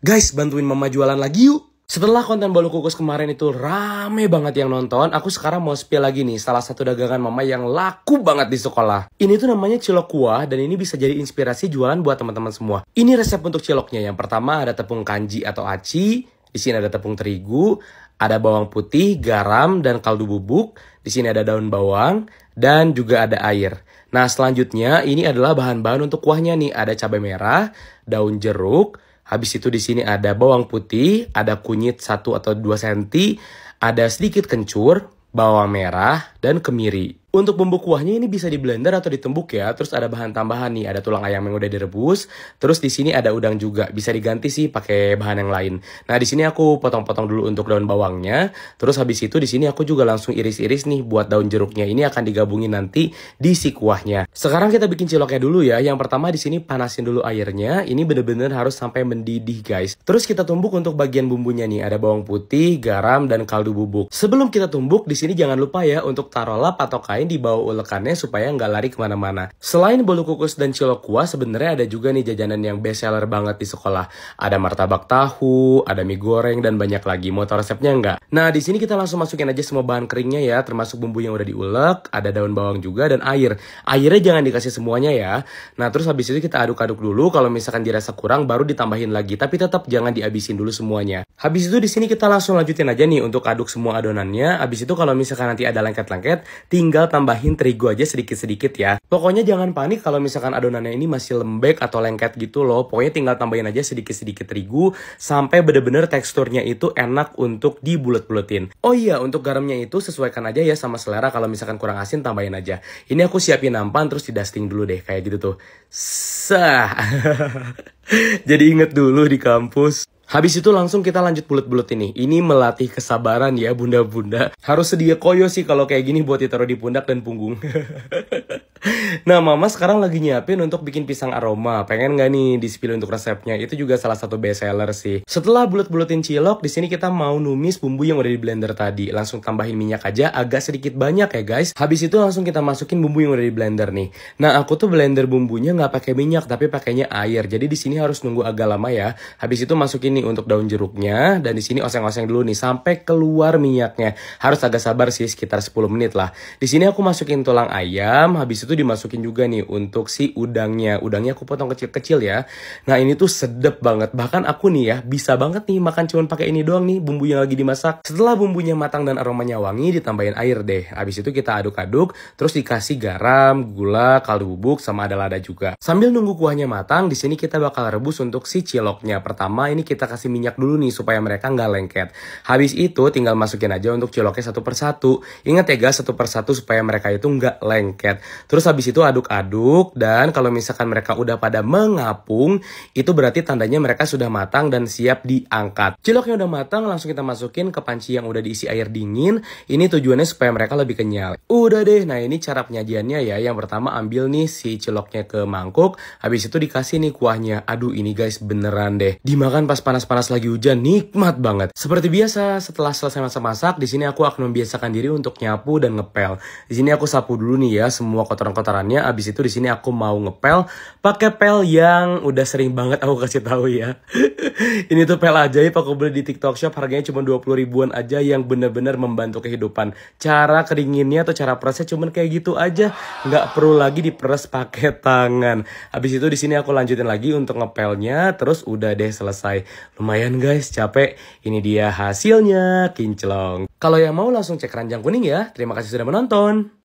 Guys, bantuin mama jualan lagi yuk. Setelah konten bolu kukus kemarin itu rame banget yang nonton, aku sekarang mau spill lagi nih salah satu dagangan mama yang laku banget di sekolah. Ini tuh namanya cilok kuah dan ini bisa jadi inspirasi jualan buat teman-teman semua. Ini resep untuk ciloknya. Yang pertama ada tepung kanji atau aci, di sini ada tepung terigu, ada bawang putih, garam dan kaldu bubuk, di sini ada daun bawang dan juga ada air. Nah, selanjutnya ini adalah bahan-bahan untuk kuahnya nih. Ada cabai merah, daun jeruk, Habis itu di sini ada bawang putih, ada kunyit 1 atau 2 cm, ada sedikit kencur, bawang merah, dan kemiri. Untuk bumbu kuahnya ini bisa di blender atau ditembuk ya. Terus ada bahan tambahan nih, ada tulang ayam yang udah direbus. Terus di sini ada udang juga. Bisa diganti sih pakai bahan yang lain. Nah, di sini aku potong-potong dulu untuk daun bawangnya. Terus habis itu di sini aku juga langsung iris-iris nih buat daun jeruknya. Ini akan digabungin nanti di si kuahnya. Sekarang kita bikin ciloknya dulu ya. Yang pertama di sini panasin dulu airnya. Ini bener-bener harus sampai mendidih, guys. Terus kita tumbuk untuk bagian bumbunya nih. Ada bawang putih, garam, dan kaldu bubuk. Sebelum kita tumbuk, di sini jangan lupa ya untuk taruh lap atau kain lain di bawah ulekannya supaya nggak lari kemana-mana. Selain bolu kukus dan cilok kuah, sebenarnya ada juga nih jajanan yang best seller banget di sekolah. Ada martabak tahu, ada mie goreng, dan banyak lagi. Motor resepnya nggak? Nah, di sini kita langsung masukin aja semua bahan keringnya ya, termasuk bumbu yang udah diulek, ada daun bawang juga, dan air. Airnya jangan dikasih semuanya ya. Nah, terus habis itu kita aduk-aduk dulu, kalau misalkan dirasa kurang baru ditambahin lagi, tapi tetap jangan dihabisin dulu semuanya. Habis itu di sini kita langsung lanjutin aja nih untuk aduk semua adonannya. Habis itu kalau misalkan nanti ada lengket-lengket, tinggal tambahin terigu aja sedikit-sedikit ya. Pokoknya jangan panik kalau misalkan adonannya ini masih lembek atau lengket gitu loh. Pokoknya tinggal tambahin aja sedikit-sedikit terigu sampai bener-bener teksturnya itu enak untuk dibulet-buletin. Oh iya, untuk garamnya itu sesuaikan aja ya sama selera kalau misalkan kurang asin tambahin aja. Ini aku siapin nampan terus di dusting dulu deh kayak gitu tuh. Sah. Jadi inget dulu di kampus. Habis itu langsung kita lanjut bulat-bulat ini. Ini melatih kesabaran ya bunda-bunda. Harus sedia koyo sih kalau kayak gini buat ditaruh di pundak dan punggung. Nah, mama sekarang lagi nyiapin untuk bikin pisang aroma. Pengen nggak nih disipil untuk resepnya? Itu juga salah satu best seller sih. Setelah bulat-bulatin cilok, di sini kita mau numis bumbu yang udah di blender tadi. Langsung tambahin minyak aja agak sedikit banyak ya guys. Habis itu langsung kita masukin bumbu yang udah di blender nih. Nah, aku tuh blender bumbunya nggak pakai minyak tapi pakainya air. Jadi di sini harus nunggu agak lama ya. Habis itu masukin nih untuk daun jeruknya dan di sini oseng-oseng dulu nih sampai keluar minyaknya. Harus agak sabar sih sekitar 10 menit lah. Di sini aku masukin tulang ayam, habis itu dimasukin masukin juga nih untuk si udangnya. Udangnya aku potong kecil-kecil ya. Nah ini tuh sedep banget. Bahkan aku nih ya bisa banget nih makan cuman pakai ini doang nih bumbu yang lagi dimasak. Setelah bumbunya matang dan aromanya wangi ditambahin air deh. Abis itu kita aduk-aduk terus dikasih garam, gula, kaldu bubuk sama ada lada juga. Sambil nunggu kuahnya matang di sini kita bakal rebus untuk si ciloknya. Pertama ini kita kasih minyak dulu nih supaya mereka nggak lengket. Habis itu tinggal masukin aja untuk ciloknya satu persatu. Ingat ya guys satu persatu supaya mereka itu nggak lengket. Terus habis itu itu aduk-aduk dan kalau misalkan mereka udah pada mengapung, itu berarti tandanya mereka sudah matang dan siap diangkat. Ciloknya udah matang, langsung kita masukin ke panci yang udah diisi air dingin. Ini tujuannya supaya mereka lebih kenyal. Udah deh, nah ini cara penyajiannya ya. Yang pertama ambil nih si ciloknya ke mangkuk habis itu dikasih nih kuahnya. Aduh ini guys beneran deh. Dimakan pas panas-panas lagi hujan, nikmat banget. Seperti biasa, setelah selesai masak-masak, di sini aku akan membiasakan diri untuk nyapu dan ngepel. Di sini aku sapu dulu nih ya semua kotoran kotoran backgroundnya. Abis itu di sini aku mau ngepel pakai pel yang udah sering banget aku kasih tahu ya. ini tuh pel aja ya aku beli di TikTok Shop harganya cuma 20 ribuan aja yang bener-bener membantu kehidupan. Cara keringinnya atau cara presnya cuma kayak gitu aja. Nggak perlu lagi diperes pakai tangan. Abis itu di sini aku lanjutin lagi untuk ngepelnya. Terus udah deh selesai. Lumayan guys capek. Ini dia hasilnya kinclong. Kalau yang mau langsung cek ranjang kuning ya. Terima kasih sudah menonton.